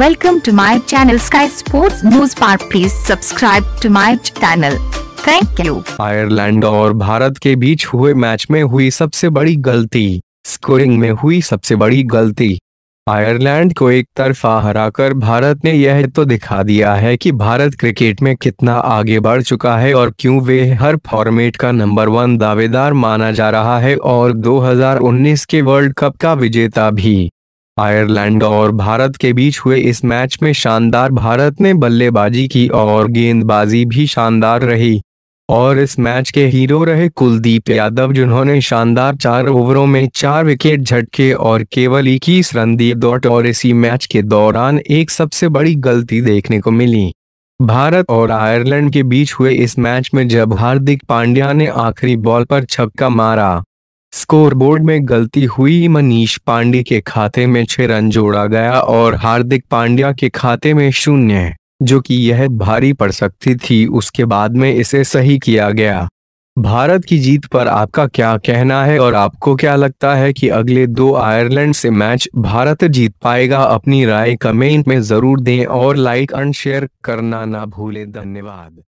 Welcome to my channel Sky Sports News Part. Please subscribe to my channel. Thank you. Ireland और भारत के बीच हुए match में हुई सबसे बड़ी गलती स्कोरिंग में हुई सबसे बड़ी गलती आयरलैंड को एक तरफा हराकर भारत ने यह तो दिखा दिया है कि भारत क्रिकेट में कितना आगे बढ़ चुका है और क्यों वे हर फॉर्मेट का नंबर वन दावेदार माना जा रहा है और 2019 के वर्ल्ड कप का विजेता भी आयरलैंड और भारत के बीच हुए इस मैच में शानदार भारत ने बल्लेबाजी की और गेंदबाजी भी शानदार रही और इस मैच के हीरो रहे कुलदीप यादव जिन्होंने शानदार चार ओवरों में चार विकेट झटके और केवल इक्कीस रन दिए दौट और इसी मैच के दौरान एक सबसे बड़ी गलती देखने को मिली भारत और आयरलैंड के बीच हुए इस मैच में जब हार्दिक पांड्या ने आखिरी बॉल पर छक्का मारा स्कोरबोर्ड में गलती हुई मनीष पांडे के खाते में छह रन जोड़ा गया और हार्दिक पांड्या के खाते में शून्य जो कि यह भारी पड़ सकती थी उसके बाद में इसे सही किया गया भारत की जीत पर आपका क्या कहना है और आपको क्या लगता है कि अगले दो आयरलैंड से मैच भारत जीत पाएगा अपनी राय कमेंट में जरूर दें और लाइक एंड शेयर करना ना भूलें धन्यवाद